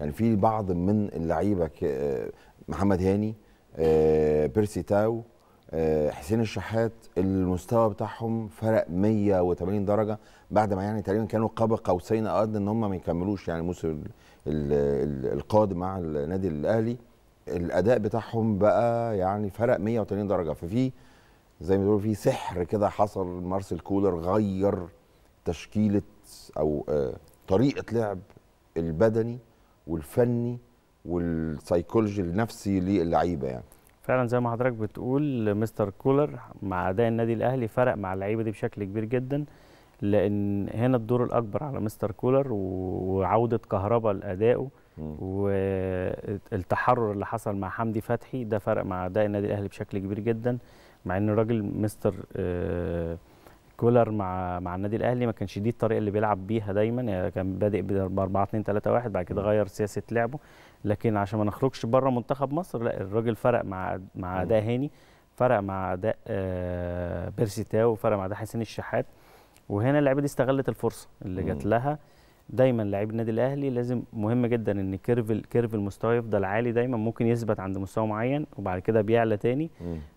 يعني في بعض من اللعيبه آه، محمد هاني آه، بيرسي تاو آه، حسين الشحات المستوى بتاعهم فرق 180 درجه بعد ما يعني تقريبا كانوا قاب قوسين ادنى ان هم ما يكملوش يعني الموسم القادم مع النادي الاهلي الاداء بتاعهم بقى يعني فرق 180 درجه ففي زي ما بيقولوا في سحر كده حصل مارسيل كولر غير تشكيله او طريقه لعب البدني والفني والسيكولوجي النفسي للعيبه يعني فعلا زي ما حضرتك بتقول مستر كولر مع اداء النادي الاهلي فرق مع اللعيبه دي بشكل كبير جدا لان هنا الدور الاكبر على مستر كولر وعوده كهرباء لادائه والتحرر اللي حصل مع حمدي فتحي ده فرق مع اداء النادي الاهلي بشكل كبير جدا مع ان الراجل مستر آه كولر مع مع النادي الاهلي ما كانش دي الطريقه اللي بيلعب بيها دايما يعني كان بادئ ب 4 2 3 1 بعد كده غير سياسه لعبه لكن عشان ما نخرجش بره منتخب مصر لا الراجل فرق مع مع اداء هاني فرق مع اداء آه، بيرسي تاو فرق مع اداء حسين الشحات وهنا اللعيبه دي استغلت الفرصه اللي جات لها دايما لعيب النادي الاهلي لازم مهم جدا ان كيرف كيرف المستوى يفضل عالي دايما ممكن يثبت عند مستوى معين وبعد كده بيعلى تاني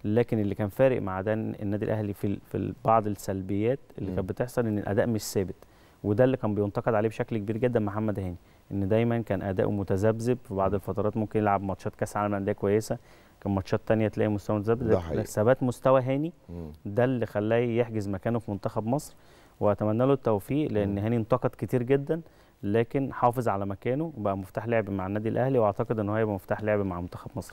لكن اللي كان فارق مع ده النادي الاهلي في في بعض السلبيات اللي كانت بتحصل ان الاداء مش ثابت وده اللي كان بينتقد عليه بشكل كبير جدا محمد هاني ان دايما كان اداؤه متذبذب في بعض الفترات ممكن يلعب ماتشات كاس عالم الانديه كويسه كان ماتشات تانية تلاقي مستوى متذبذب ثبات مستوى هاني ده اللي خلاه يحجز مكانه في منتخب مصر واتمنى له التوفيق لان هاني انتقد كتير جدا لكن حافظ على مكانه وبقى مفتاح لعب مع النادي الاهلي واعتقد ان هو هيبقى مفتاح لعب مع منتخب مصر